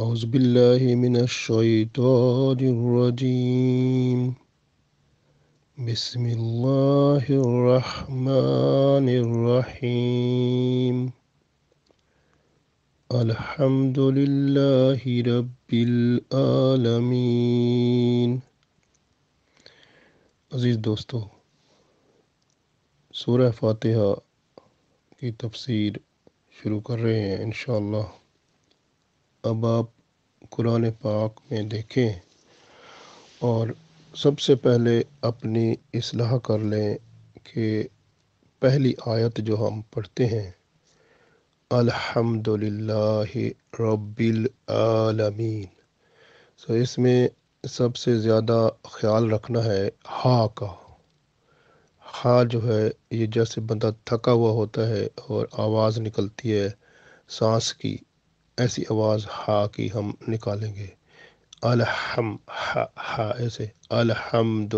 أعوذ بالله من الشيطان الرجيم بسم الله الرحمن الرحيم الحمد لله رب العالمين عزيز دوستو سورة فاتحة کی تفسیر شروع کر رہے ہیں انشاءاللہ अब आप कुरान पाक में देखें और सबसे पहले अपनी असलाह कर लें कि पहली आयत जो हम पढ़ते हैं अल्हम्दुलिल्लाहि रब्बिल आलमीन सो इसमें सबसे ज़्यादा ख्याल रखना है हा का हा जो है ये जैसे बंदा थका हुआ होता है और आवाज़ निकलती है सांस की ऐसी आवाज़ हा की हम निकालेंगे अलहम हा हा ऐसे अलहमद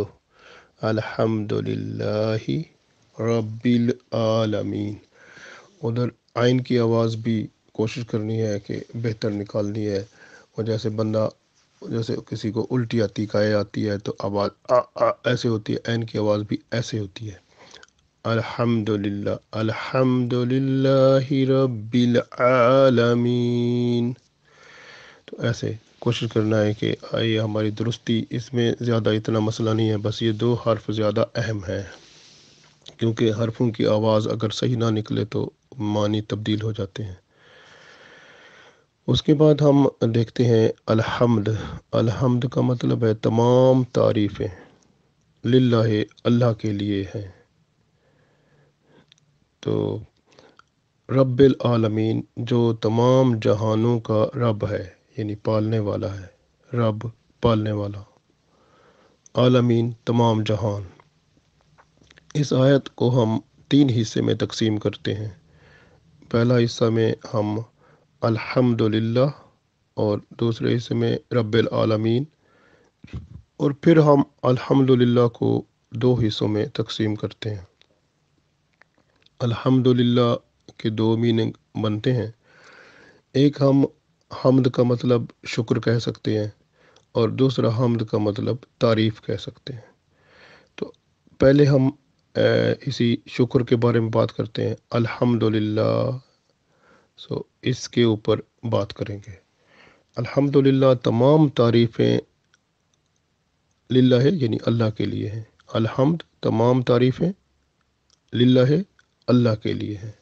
अलहमदिल्लाहि रब्बिल आलमीन उधर आइन की आवाज़ भी कोशिश करनी है कि बेहतर निकालनी है और जैसे बंदा जैसे किसी को उल्टी आती काय आती है तो आवाज़ ऐसे होती है एन की आवाज़ भी ऐसे होती है আলহামদুলিল্লাহ আলহামদুলিল্লাহ रब्बिल तो ऐसे कोशिश करना है कि आए हमारी दुरुस्ती इसमें ज़्यादा इतना मसला नहीं है बस ये दो हर्फ ज़्यादा अहम है क्योंकि हर्फों की आवाज़ अगर सही ना निकले तो मानी तब्दील हो जाते हैं उसके बाद हम देखते हैं अलहमद अलहमद का मतलब है तमाम तारीफ़ें लाला के लिए है तो रब्बिल आलमीन जो तमाम जहानों का रब है यानी पालने वाला है रब पालने वाला आलमीन तमाम जहान इस आयत को हम तीन हिस्से में तकसीम करते हैं पहला हिस्सा में हम अल्हम्दुलिल्लाह और दूसरे हिस्से में रब्बिल आलमीन और फिर हम अल्हम्दुलिल्लाह को दो हिस्सों में तकसीम करते हैं अल्हम्दुलिल्लाह के दो मीनिंग बनते हैं एक हम हमद का मतलब शुक्र कह सकते हैं और दूसरा हमद का मतलब तारीफ़ कह सकते हैं तो पहले हम इसी शुक्र के बारे में बात करते हैं अल्हम्दुलिल्लाह सो इसके ऊपर बात करेंगे अल्हम्दुलिल्लाह तमाम तारीफ़ें लिल्ला है यानी अल्लाह के लिए हैं अल्हम्द तमाम तारीफ़ें लिल्ला है अल्लाह के लिए है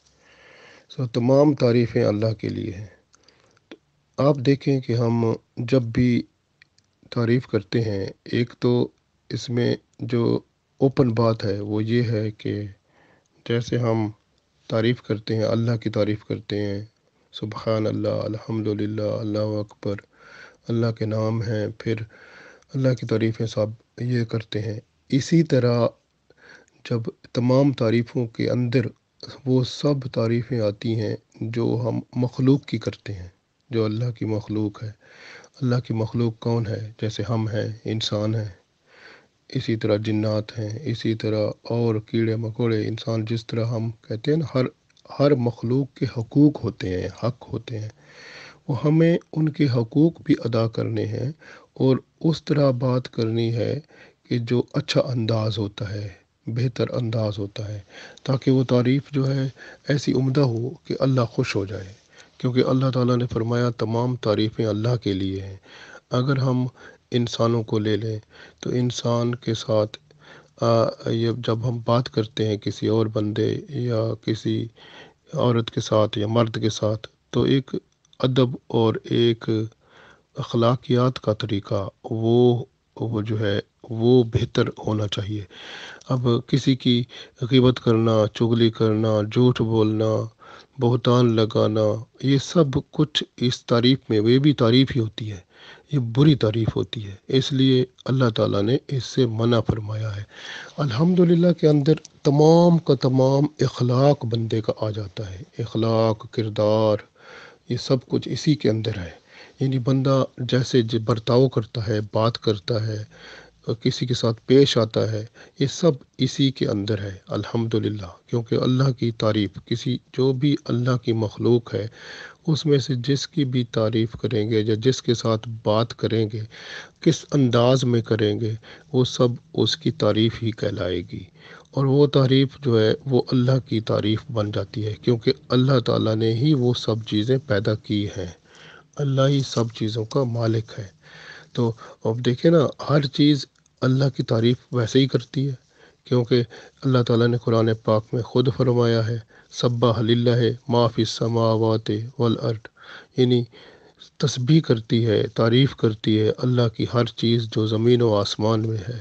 सो तमाम तारीफ़ें अल्लाह के लिए हैं तो आप देखें कि हम जब भी तारीफ़ करते हैं एक तो इसमें जो ओपन बात है वो ये है कि जैसे हम तारीफ़ करते हैं अल्लाह की तारीफ़ करते हैं सुबहान अल्लाह अल्हम्दुलिल्लाह अल्लाह अकबर अल्लाह के नाम हैं फिर अल्लाह की तारीफ़ें सब ये करते हैं इसी तरह जब तमाम तारीफ़ों के अंदर वो सब तारीफ़ें आती हैं जो हम मखलूक की करते हैं जो अल्लाह की मखलूक है अल्लाह की मखलूक कौन है जैसे हम हैं इंसान हैं इसी तरह जन्नात हैं इसी तरह और कीड़े मकोड़े इंसान जिस तरह हम कहते हैं ना हर हर मखलूक के हकूक़ होते हैं हक होते हैं वो हमें उनके हकूक़ भी अदा करने हैं और उस तरह बात करनी है कि जो अच्छा अंदाज़ होता है बेहतर अंदाज होता है ताकि वो तारीफ़ जो है ऐसी उम्दा हो कि अल्लाह खुश हो जाए क्योंकि अल्लाह ताला ने फरमाया तमाम तारीफ़ें अल्लाह के लिए हैं अगर हम इंसानों को ले लें तो इंसान के साथ ये जब हम बात करते हैं किसी और बंदे या किसी औरत के साथ या मर्द के साथ तो एक अदब और एक अखलाकियात का तरीका वो वो जो है वो बेहतर होना चाहिए अब किसी की गिबत करना चुगली करना झूठ बोलना बहुतान लगाना ये सब कुछ इस तारीफ़ में वे भी तारीफ़ ही होती है ये बुरी तारीफ़ होती है इसलिए अल्लाह ताला ने इससे मना फरमाया है अल्हम्दुलिल्लाह के अंदर तमाम का तमाम इखलाक बंदे का आ जाता है इखलाक किरदार ये सब कुछ इसी के अंदर है यानी बंदा जैसे जो बर्ताव करता है बात करता है किसी के साथ पेश आता है ये सब इसी के अंदर है अल्हम्दुलिल्लाह क्योंकि अल्लाह की तारीफ़ किसी जो भी अल्लाह की मखलूक है उसमें से जिसकी भी तारीफ़ करेंगे या जिसके साथ बात करेंगे किस अंदाज में करेंगे वो सब उसकी तारीफ़ ही कहलाएगी और वो तारीफ़ जो है वो अल्लाह की तारीफ़ बन जाती है क्योंकि अल्लाह ताला ने ही वो सब चीज़ें पैदा की हैं अल्लाह ही सब चीज़ों का मालिक है तो अब देखिए ना हर चीज़ अल्लाह की तारीफ़ वैसे ही करती है क्योंकि अल्लाह ताला ने कुरान पाक में ख़ुद फरमाया है सब्बा हलिल्ला है माफ़ी समावत वल अर्ट यानी तस्बी करती है तारीफ़ करती है अल्लाह की हर चीज़ जो ज़मीन व आसमान में है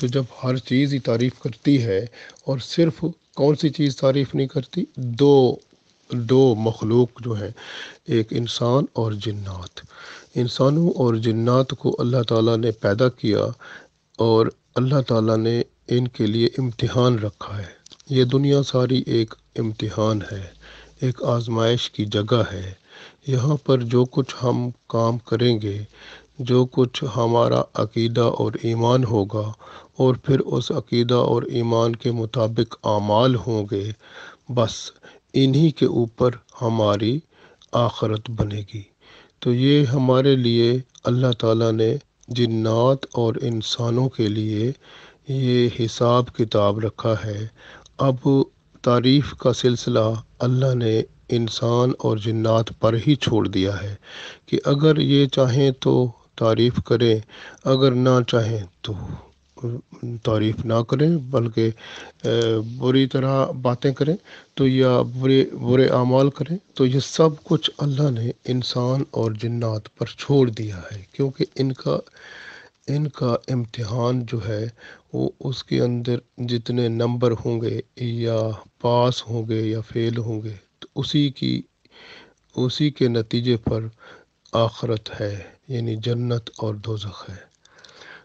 तो जब हर चीज़ ही तारीफ़ करती है और सिर्फ कौन सी चीज़ तारीफ़ नहीं करती दो दो मखलूक जो हैं एक इंसान और जन्ात इंसानों और जन्ात को अल्लाह ताला ने पैदा किया और अल्लाह ताला ने इनके लिए इम्तिहान रखा है ये दुनिया सारी एक इम्तिहान है एक आजमाइश की जगह है यहाँ पर जो कुछ हम काम करेंगे जो कुछ हमारा अकीदा और ईमान होगा और फिर उस अकीदा और ईमान के मुताबिक आमाल होंगे बस इन्हीं के ऊपर हमारी आखरत बनेगी तो ये हमारे लिए अल्लाह ताला ने जिन्नात और इंसानों के लिए ये हिसाब किताब रखा है अब तारीफ़ का सिलसिला अल्लाह ने इंसान और जिन्नात पर ही छोड़ दिया है कि अगर ये चाहें तो तारीफ़ करें अगर ना चाहें तो तारीफ ना करें बल्कि बुरी तरह बातें करें तो या बुरे बुरे अमाल करें तो ये सब कुछ अल्लाह ने इंसान और जन्नात पर छोड़ दिया है क्योंकि इनका इनका इम्तिहान जो है वो उसके अंदर जितने नंबर होंगे या पास होंगे या फेल होंगे तो उसी की उसी के नतीजे पर आखरत है यानी जन्नत और दोजख है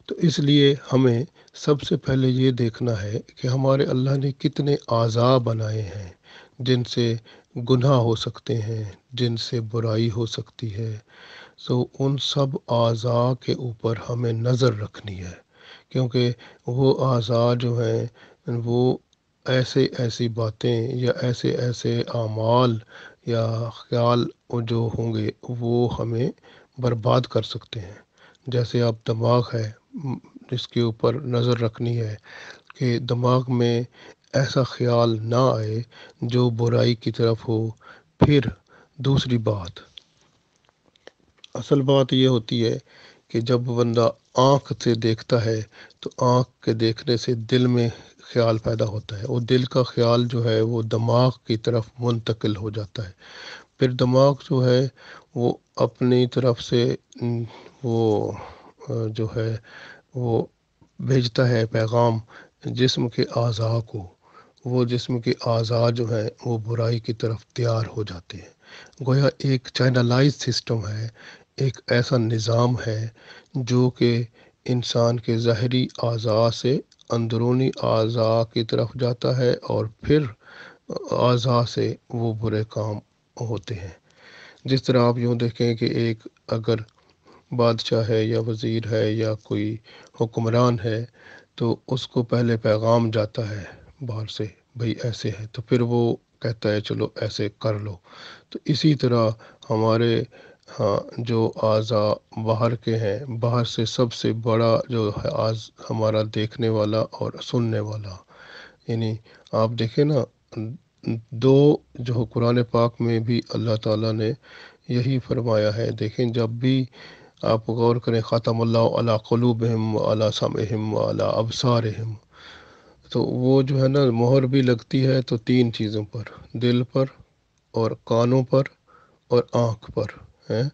तो इसलिए हमें सबसे पहले ये देखना है कि हमारे अल्लाह ने कितने आज़ा बनाए हैं जिनसे गुनाह हो सकते हैं जिनसे बुराई हो सकती है तो उन सब आज़ा के ऊपर हमें नज़र रखनी है क्योंकि वो आज़ा जो हैं वो ऐसे ऐसी बातें या ऐसे ऐसे आमाल या ख्याल जो होंगे वो हमें बर्बाद कर सकते हैं जैसे आप दिमाग है इसके ऊपर नज़र रखनी है कि दिमाग में ऐसा ख्याल ना आए जो बुराई की तरफ हो फिर दूसरी बात असल बात यह होती है कि जब बंदा आँख से देखता है तो आँख के देखने से दिल में ख्याल पैदा होता है और दिल का ख्याल जो है वो दिमाग की तरफ मुंतकिल हो जाता है फिर दिमाग जो है वो अपनी तरफ से वो जो है वो भेजता है पैगाम जिस्म के अज़ा को वो जिस्म के अज़ा जो हैं वो बुराई की तरफ तैयार हो जाते हैं गोया एक चैनलाइज सिस्टम है एक ऐसा निज़ाम है जो कि इंसान के ज़हरी अज़ा से अंदरूनी अज़ा की तरफ जाता है और फिर अज़ा से वो बुरे काम होते हैं जिस तरह आप यूँ देखें कि एक अगर बादशाह है या वज़ीर है या कोई हुक्मरान है तो उसको पहले पैगाम जाता है बाहर से भाई ऐसे है तो फिर वो कहता है चलो ऐसे कर लो तो इसी तरह हमारे हाँ जो आज़ा बाहर के हैं बाहर से सबसे बड़ा जो है आज हमारा देखने वाला और सुनने वाला यानी आप देखें ना दो जो कुरान पाक में भी अल्लाह ताला ने यही फरमाया है देखें जब भी आप गौर करें ख़ातमल्लाकलूबहम अला समहम अला हम तो वो जो है ना मोहर भी लगती है तो तीन चीज़ों पर दिल पर और कानों पर और आँख पर है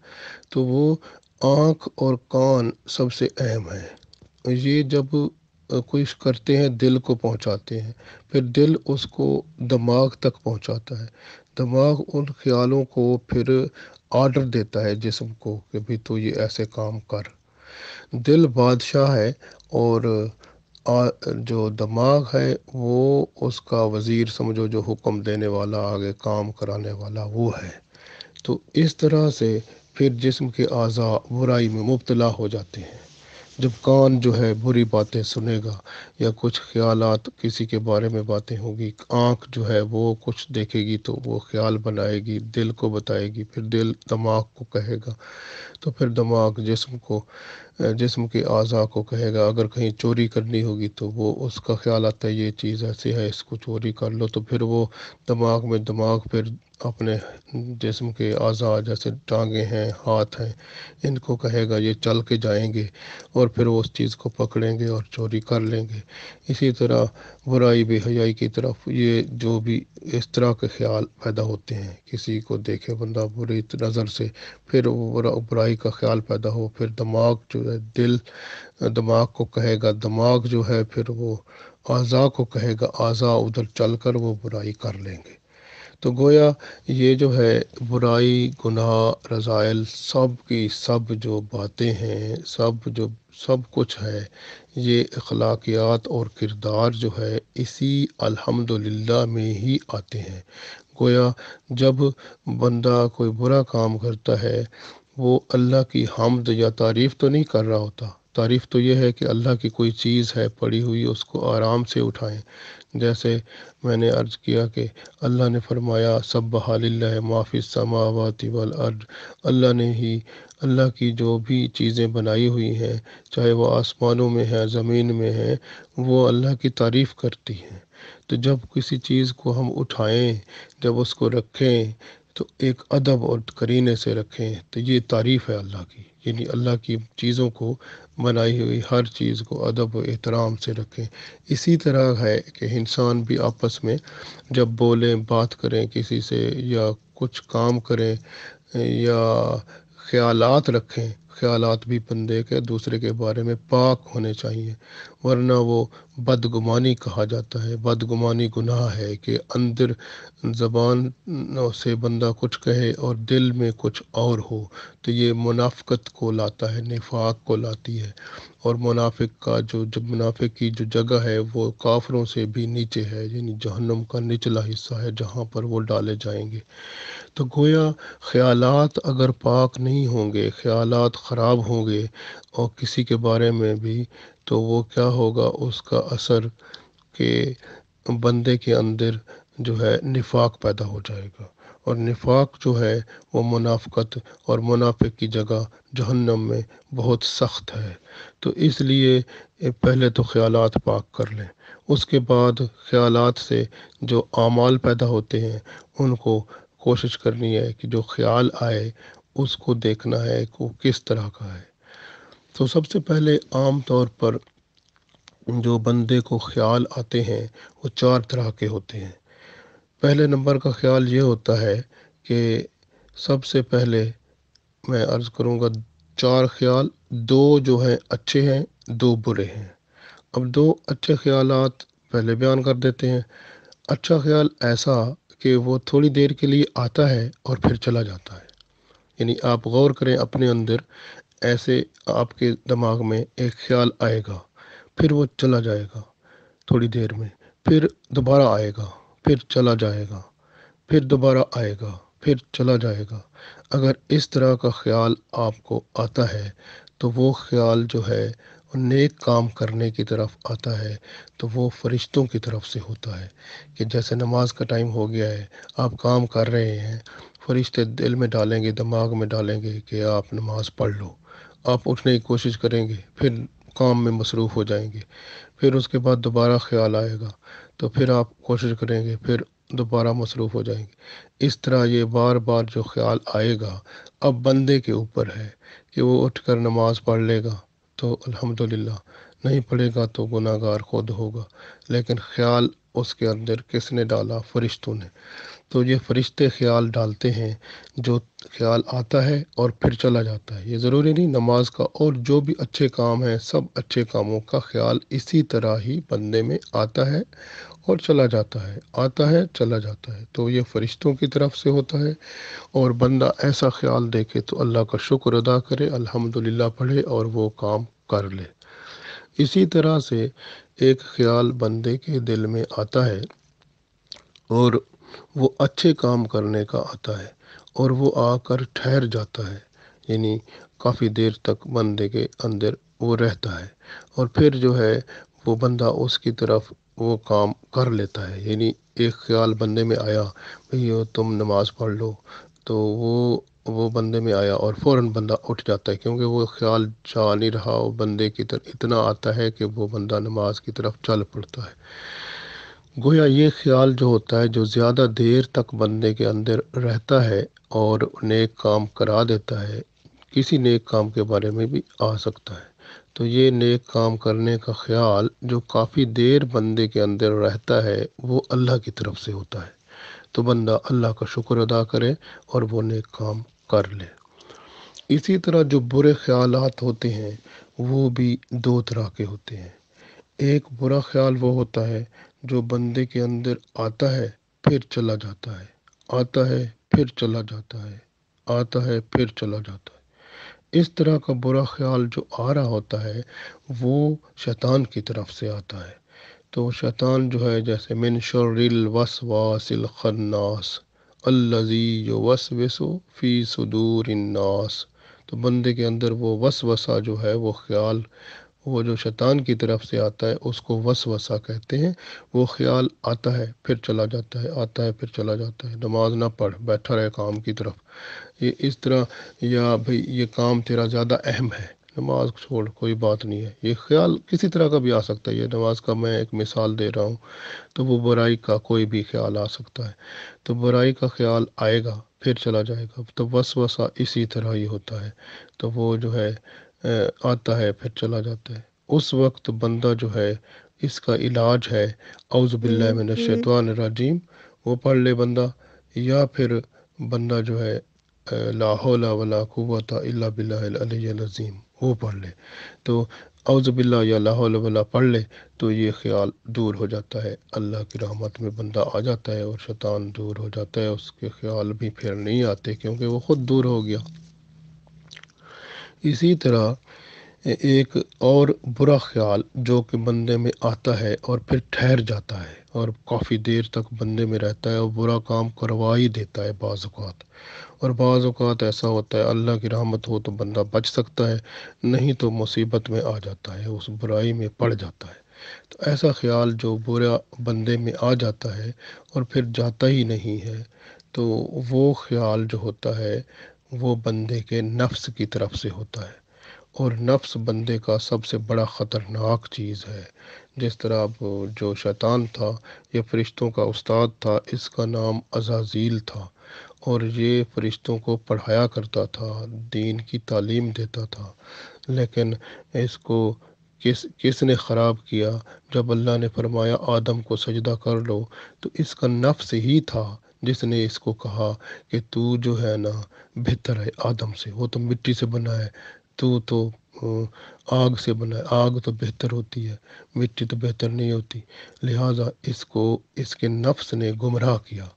तो वो आँख और कान सबसे अहम है ये जब कोई करते हैं दिल को पहुंचाते हैं फिर दिल उसको दिमाग तक पहुंचाता है दिमाग उन ख्यालों को फिर ऑर्डर देता है जिसम को कि भी तू ये ऐसे काम कर दिल बादशाह है और जो दिमाग है वो उसका वज़ीर समझो जो हुक्म देने वाला आगे काम कराने वाला वो है तो इस तरह से फिर जिसम के अज़ा बुराई में मुबतला हो जाते हैं जब कान जो है बुरी बातें सुनेगा या कुछ ख्यालात किसी के बारे में बातें होगी आँख जो है वो कुछ देखेगी तो वो ख्याल बनाएगी दिल को बताएगी फिर दिल दिमाग को कहेगा तो फिर दिमाग जिसम को जिसम के आज़ा को कहेगा अगर कहीं चोरी करनी होगी तो वो उसका ख्याल आता है ये चीज़ ऐसी है इसको चोरी कर लो तो फिर वो दिमाग में दिमाग फिर अपने जिसम के अज़ा जैसे टांगे हैं हाथ हैं इनको कहेगा ये चल के जाएंगे और फिर वो उस चीज़ को पकड़ेंगे और चोरी कर लेंगे इसी तरह बुराई बेहयाई की तरफ ये जो भी इस तरह के ख्याल पैदा होते हैं किसी को देखे बंदा बुरी नज़र से फिर बुरा बुराई का ख्याल पैदा हो फिर दिमाग जो है दिल दिमाग को कहेगा दिमाग जो है फिर वो आज़ा को कहेगा आज़ा उधर चल कर वो बुराई कर लेंगे तो गोया ये जो है बुराई गुनाह रज़ाइल सब की सब जो बातें हैं सब जो सब कुछ है ये अखलाकियात और किरदार जो है इसी अल्हम्दुलिल्लाह में ही आते हैं गोया जब बंदा कोई बुरा काम करता है वो अल्लाह की हमद या तारीफ़ तो नहीं कर रहा होता तारीफ़ तो यह है कि अल्लाह की कोई चीज़ है पड़ी हुई उसको आराम से उठाएं जैसे मैंने अर्ज़ किया कि अल्लाह ने फरमाया सब बहालिल्ला माफ़ी समावती वल अर्ज अल्लाह ने ही अल्लाह की जो भी चीज़ें बनाई हुई हैं चाहे वो आसमानों में है ज़मीन में है वो अल्लाह की तारीफ़ करती हैं तो जब किसी चीज़ को हम उठाएं जब उसको रखें तो एक अदब और करीने से रखें तो ये तारीफ़ है अल्लाह की यानी अल्लाह की चीज़ों को बनाई हुई हर चीज़ को अदब और एहतराम से रखें इसी तरह है कि इंसान भी आपस में जब बोलें बात करें किसी से या कुछ काम करें या ख्यालात रखें ख्यालात भी बंदे के दूसरे के बारे में पाक होने चाहिए वरना वो बदगुमानी कहा जाता है बदगुमानी गुनाह है कि अंदर ज़बान से बंदा कुछ कहे और दिल में कुछ और हो तो ये मुनाफ्त को लाता है निफाक को लाती है और मुनाफिक का जो जब मुनाफिक की जो जगह है वो काफरों से भी नीचे है यानी जहन्नम का निचला हिस्सा है जहाँ पर वो डाले जाएंगे तो गोया ख्यालात अगर पाक नहीं होंगे ख्यालात ख़राब होंगे और किसी के बारे में भी तो वो क्या होगा उसका असर के बंदे के अंदर जो है निफाक पैदा हो जाएगा और निफाक जो है वो मुनाफ़त और मुनाफे की जगह जहन्नम में बहुत सख्त है तो इसलिए पहले तो ख्याल पाक कर लें उसके बाद ख्याल से जो आमाल पैदा होते हैं उनको कोशिश करनी है कि जो ख्याल आए उसको देखना है कि वो किस तरह का है तो सबसे पहले आम तौर पर जो बंदे को ख्याल आते हैं वो चार तरह के होते हैं पहले नंबर का ख्याल ये होता है कि सबसे पहले मैं अर्ज़ करूँगा चार ख्याल दो जो हैं अच्छे हैं दो बुरे हैं अब दो अच्छे ख्याल पहले बयान कर देते हैं अच्छा ख्याल ऐसा कि वो थोड़ी देर के लिए आता है और फिर चला जाता है यानी आप गौर करें अपने अंदर ऐसे आपके दिमाग में एक ख्याल आएगा फिर वो चला जाएगा थोड़ी देर में फिर दोबारा आएगा फिर चला जाएगा फिर दोबारा आएगा फिर चला जाएगा अगर इस तरह का ख्याल आपको आता है तो वो ख्याल जो है नेक काम करने की तरफ आता है तो वो फरिश्तों की तरफ से होता है कि जैसे नमाज का टाइम हो गया है आप काम कर रहे हैं फरिश्ते दिल में डालेंगे दिमाग में डालेंगे कि आप नमाज पढ़ लो आप उठने की कोशिश करेंगे फिर काम में मसरूफ़ हो जाएंगे फिर उसके बाद दोबारा ख्याल आएगा तो फिर आप कोशिश करेंगे फिर दोबारा मसरूफ़ हो जाएंगे इस तरह ये बार बार जो ख्याल आएगा अब बंदे के ऊपर है कि वो उठकर नमाज़ पढ़ लेगा तो अल्हम्दुलिल्लाह नहीं पढ़ेगा तो गुनागार खुद होगा लेकिन ख्याल उसके अंदर किसने डाला फरिश्तों ने तो ये फरिश्ते ख्याल डालते हैं जो ख्याल आता है और फिर चला जाता है ये ज़रूरी नहीं नमाज का और जो भी अच्छे काम हैं सब अच्छे कामों का ख्याल इसी तरह ही बंदे में आता है और चला जाता है आता है चला जाता है तो ये फरिश्तों की तरफ से होता है और बंदा ऐसा ख्याल देखे तो अल्लाह का शुक्र अदा करे अल्हम्दुलिल्लाह पढ़े और वो काम कर ले इसी तरह से एक ख्याल बंदे के दिल में आता है और वो अच्छे काम करने का आता है और वो आकर ठहर जाता है यानी काफ़ी देर तक बंदे के अंदर वो रहता है और फिर जो है वो बंदा उसकी तरफ वो काम कर लेता है यानी एक ख्याल बंदे में आया भैया तुम नमाज़ पढ़ लो तो वो वो बंदे में आया और फ़ौर बंदा उठ जाता है क्योंकि वो ख्याल जा नहीं रहा वो बंदे की तरफ इतना आता है कि वो बंदा नमाज की तरफ चल पड़ता है गोया ये ख्याल जो होता है जो ज़्यादा देर तक बंदे के अंदर रहता है और नेक काम करा देता है किसी नेक काम के बारे में भी आ सकता है तो ये नेक काम करने का ख्याल जो काफ़ी देर बंदे के अंदर रहता है वो अल्लाह की तरफ से होता है तो बंदा अल्लाह का शुक्र अदा करे और वो नेक काम कर ले इसी तरह जो बुरे ख्याल होते हैं वो भी दो तरह के होते हैं एक बुरा ख्याल वो होता है जो बंदे के अंदर आता है फिर चला जाता है आता है फिर चला जाता है आता है फिर चला जाता है इस तरह का बुरा ख्याल जो आ रहा होता है वो शैतान की तरफ से आता है तो शैतान जो है जैसे मिन शर्रिल वसवासिल खन्नास अल्लजी जो वस वसो फ़ी सदूर इन्नास तो बंदे के अंदर वो वसवसा जो है वो ख्याल वो जो शैतान की तरफ से आता है उसको वसवसा कहते हैं वो ख्याल आता है फिर चला जाता है आता है फिर चला जाता है नमाज ना पढ़ बैठा रहे काम की तरफ ये इस तरह या भाई ये काम तेरा ज़्यादा अहम है नमाज छोड़ कोई बात नहीं है ये ख्याल किसी तरह का भी आ सकता है ये नमाज का मैं एक मिसाल दे रहा हूँ तो वो बुराई का कोई भी ख्याल आ सकता है तो बुराई का ख्याल आएगा फिर चला जाएगा तो वस वसा इसी तरह ही होता है तो वो जो है आता है फिर चला जाता है उस वक्त बंदा जो है इसका इलाज है अवज़बिल्लाशैतवान वो पढ़ ले बंदा या फिर बंदा जो है लाहौला वला कुत अला बिल्लाजीम वो पढ़ ले तो अवज़बिल्ला या लाहौल वला पढ़ ले तो ये ख्याल दूर हो जाता है अल्लाह की रहमत में बंदा आ जाता है और शैतान दूर हो जाता है उसके ख्याल भी फिर नहीं आते क्योंकि वो ख़ुद दूर हो गया इसी तरह एक और बुरा ख्याल जो कि बंदे में आता है और फिर ठहर जाता है और काफ़ी देर तक बंदे में रहता है और बुरा काम करवा ही देता है बाज़ात और बाज़ात ऐसा होता है अल्लाह की रहमत हो तो बंदा बच सकता है नहीं तो मुसीबत में आ जाता है उस बुराई में पड़ जाता है तो ऐसा ख्याल जो बुरा बंदे में आ जाता है और फिर जाता ही नहीं है तो वो ख्याल जो होता है वो बंदे के नफ्स की तरफ से होता है और नफ्स बंदे का सबसे बड़ा ख़तरनाक चीज़ है जिस तरह अब जो शैतान था ये फ़रिश्तों का उस्ताद था इसका नाम अजाजील था और ये फ़रिश्तों को पढ़ाया करता था दीन की तालीम देता था लेकिन इसको किस किसने ख़राब किया जब अल्लाह ने फरमाया आदम को सजदा कर लो तो इसका नफ्स ही था जिसने इसको कहा कि तू जो है ना बेहतर है आदम से वो तो मिट्टी से बना है तू तो आग से बना है आग तो बेहतर होती है मिट्टी तो बेहतर नहीं होती लिहाजा इसको इसके नफ्स ने गुमराह किया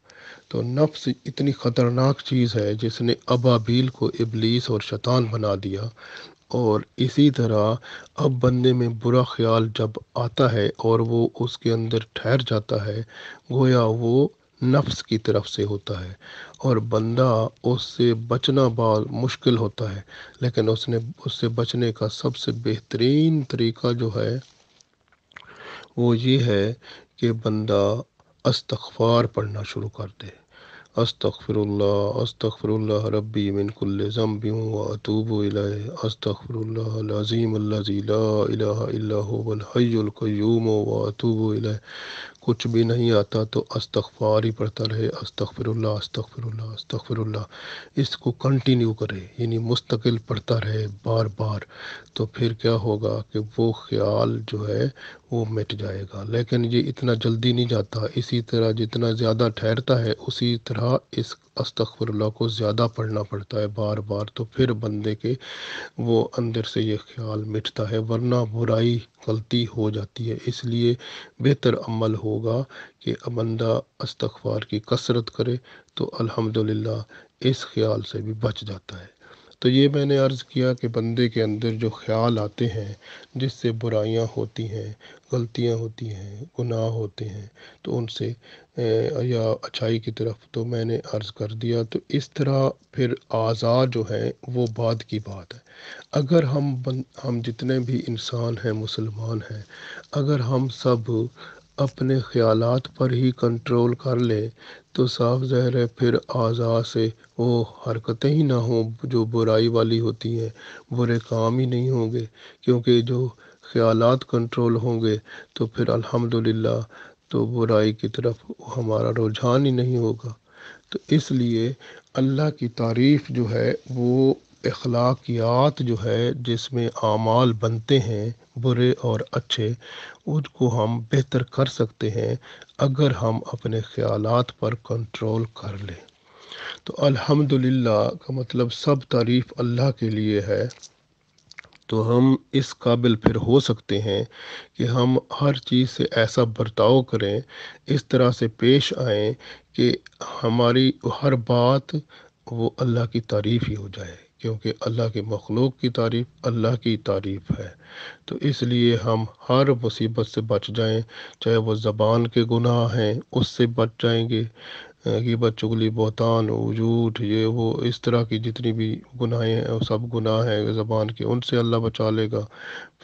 तो नफ्स इतनी ख़तरनाक चीज़ है जिसने अबाबील को इबलीस और शैतान बना दिया और इसी तरह अब बंदे में बुरा ख्याल जब आता है और वो उसके अंदर ठहर जाता है गोया वो नफ्स की तरफ से होता है और बंदा उससे बचना बहुत मुश्किल होता है लेकिन उसने उससे बचने का सबसे बेहतरीन तरीका जो है वो ये है कि बंदा अस्तगफार पढ़ना शुरू कर दे अस्तफ़िरल्ला अस्तफ़िरल्ला रबी मिनकुल्ल ज़म्बी अतूब अस्तफ़िरल्लाज़ीम अल्लाजीला इलाह इल्लाहुल हय्युल कय्यूम व अतूब कुछ भी नहीं आता तो अस्तफार ही पढ़ता रहे अस्तगफिरुल्लाह अस्तफिरल्ला अस्तगफिरुल्लाह इसको कंटिन्यू करे यानी मुस्तकिल पढ़ता रहे बार बार तो फिर क्या होगा कि वो ख्याल जो है वो मिट जाएगा लेकिन ये इतना जल्दी नहीं जाता इसी तरह जितना ज़्यादा ठहरता है उसी तरह इस अस्तखरल्ला को ज़्यादा पढ़ना पड़ता है बार बार तो फिर बंदे के वो अंदर से ये ख्याल मिटता है वरना बुराई गलती हो जाती है इसलिए बेहतर अमल होगा कि बंदा अस्तखबार की कसरत करे तो अलहमदिल्ला इस ख्याल से भी बच जाता है तो ये मैंने अर्ज़ किया कि बंदे के अंदर जो ख्याल आते हैं जिससे बुराइयां होती हैं गलतियां होती हैं गुनाह होते हैं तो उनसे या अच्छाई की तरफ तो मैंने अर्ज़ कर दिया तो इस तरह फिर आज़ा जो है वो बाद की बात है अगर हम हम जितने भी इंसान हैं मुसलमान हैं अगर हम सब अपने ख्याल पर ही कंट्रोल कर ले तो साफ ज़हर है फिर आजाद से वो हरकतें ही ना हों जो बुराई वाली होती हैं बुरे काम ही नहीं होंगे क्योंकि जो ख्याल कंट्रोल होंगे तो फिर अल्हम्दुलिल्लाह तो बुराई की तरफ हमारा रुझान ही नहीं होगा तो इसलिए अल्लाह की तारीफ़ जो है वो अखलाकियात जो है जिसमें आमाल बनते हैं बुरे और अच्छे उसको हम बेहतर कर सकते हैं अगर हम अपने ख्यालात पर कंट्रोल कर लें तो अल्हम्दुलिल्लाह का मतलब सब तारीफ़ अल्लाह के लिए है तो हम इस काबिल फिर हो सकते हैं कि हम हर चीज़ से ऐसा बर्ताव करें इस तरह से पेश आएं कि हमारी हर बात वो अल्लाह की तारीफ़ ही हो जाए क्योंकि अल्लाह के मखलूक की तारीफ़ अल्लाह की तारीफ़ है तो इसलिए हम हर मुसीबत से बच जाएं चाहे वो ज़बान के गुनाह हैं उससे बच जाएंगे गिबत चुगली बहतान वजूद ये वो इस तरह की जितनी भी गुनाहें हैं सब गुनाह हैं ज़बान के उनसे अल्लाह बचा लेगा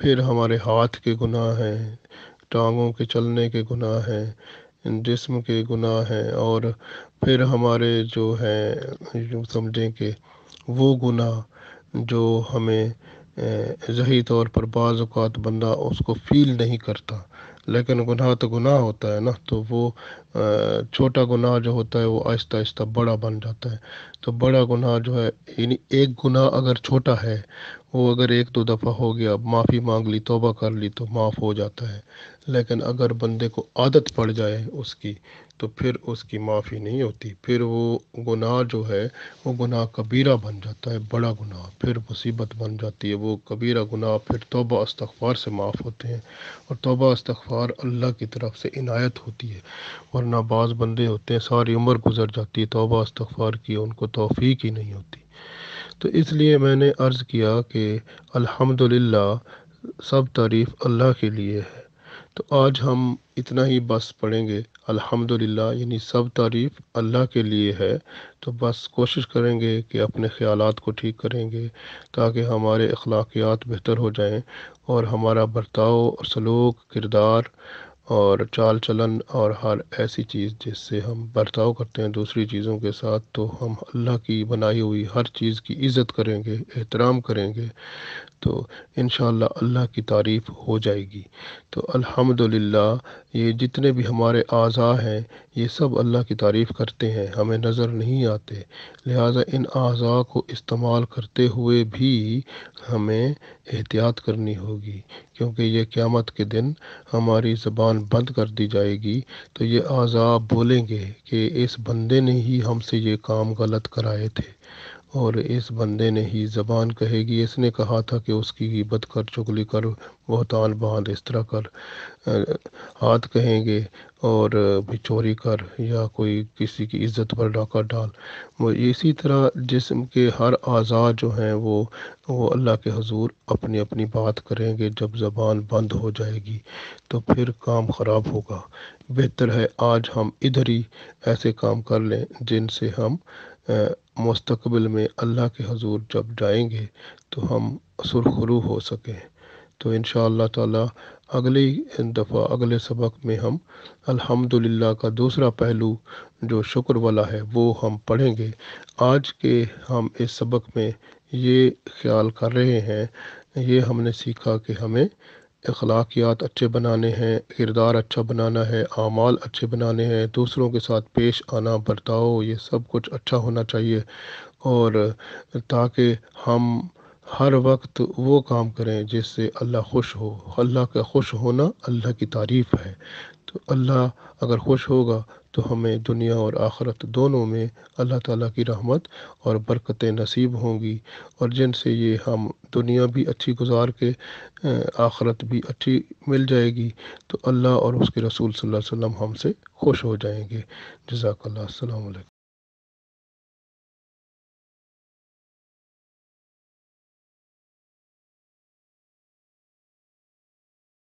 फिर हमारे हाथ के गुनाह हैं टांगों के चलने के गुनाह हैं जिस्म के गुनाह हैं और फिर हमारे जो हैं यूँ समझें कि वो गुनाह जो हमें जही तौर पर बाजात बंदा उसको फ़ील नहीं करता लेकिन गुनाह तो गुनाह होता है ना तो वो छोटा गुनाह जो होता है वो आहिस्ता आहिस्ता बड़ा बन जाता है तो बड़ा गुनाह जो है यानी एक गुनाह अगर छोटा है वो अगर एक दो दफ़ा हो गया माफ़ी मांग ली तोबा कर ली तो माफ़ हो जाता है लेकिन अगर बंदे को आदत पड़ जाए उसकी तो फिर उसकी माफ़ी नहीं होती फिर वो गुनाह जो है वो गुनाह कबीरा बन जाता है बड़ा गुनाह फिर मुसीबत बन जाती है वो कबीरा गुनाह फिर तोबा अस्तगफार से माफ़ होते हैं और तोबा अस्तगफार अल्लाह की तरफ से इनायत होती है और वरना बाज़ बंदे होते हैं सारी उम्र गुजर जाती है तोबा इस्तफ़ार की उनको तोफ़ी ही नहीं होती तो इसलिए मैंने अर्ज़ किया कि अल्हम्दुलिल्लाह सब तारीफ़ अल्लाह के लिए है तो आज हम इतना ही बस पढ़ेंगे अल्हम्दुलिल्लाह यानी सब तारीफ़ अल्लाह के लिए है तो बस कोशिश करेंगे कि अपने ख्याल को ठीक करेंगे ताकि हमारे अखलाकियात बेहतर हो जाएं और हमारा बर्ताव और सलूक किरदार और चाल चलन और हर ऐसी चीज़ जिससे हम बर्ताव करते हैं दूसरी चीज़ों के साथ तो हम अल्लाह की बनाई हुई हर चीज़ की इज़्ज़त करेंगे एहतराम करेंगे तो इन अल्लाह की तारीफ़ हो जाएगी तो अल्हम्दुलिल्लाह ये जितने भी हमारे आज़ा हैं ये सब अल्लाह की तारीफ़ करते हैं हमें नज़र नहीं आते लिहाजा इन अज़ा को इस्तेमाल करते हुए भी हमें एहतियात करनी होगी क्योंकि ये क़्यामत के दिन हमारी ज़बान बंद कर दी जाएगी तो ये आज़ा बोलेंगे कि इस बंदे ने ही हमसे ये काम गलत कराए थे और इस बंदे ने ही जबान कहेगी इसने कहा था कि उसकी हिब्बत कर चुगली कर बहतान बांध इस तरह कर हाथ कहेंगे और भी चोरी कर या कोई किसी की इज्जत पर डाका डाल वो इसी तरह जिसम के हर आजाद जो हैं वो वो अल्लाह के हजूर अपनी अपनी बात करेंगे जब ज़बान बंद हो जाएगी तो फिर काम ख़राब होगा बेहतर है आज हम इधर ही ऐसे काम कर लें जिनसे हम मुस्तकबिल में अल्लाह के हजूर जब जाएंगे तो हम सुरखरू हो सकें तो इन ताला अगली दफ़ा अगले सबक में हम अल्हम्दुलिल्लाह का दूसरा पहलू जो शुक्र वाला है वो हम पढ़ेंगे आज के हम इस सबक में ये ख्याल कर रहे हैं ये हमने सीखा कि हमें अखलाकियात अच्छे बनाने हैं किरदार अच्छा बनाना है आमाल अच्छे बनाने हैं दूसरों के साथ पेश आना बर्ताव ये सब कुछ अच्छा होना चाहिए और ताकि हम हर वक्त वो काम करें जिससे अल्लाह खुश हो अल्लाह का खुश होना अल्लाह की तारीफ़ है तो अल्लाह अगर खुश होगा तो हमें दुनिया और आखरत दोनों में अल्लाह ताला की रहमत और बरकतें नसीब होंगी और जिनसे ये हम दुनिया भी अच्छी गुजार के आखरत भी अच्छी मिल जाएगी तो अल्लाह और उसके रसूल सल्लल्लाहु अलैहि वसल्लम हमसे खुश हो जाएंगे असल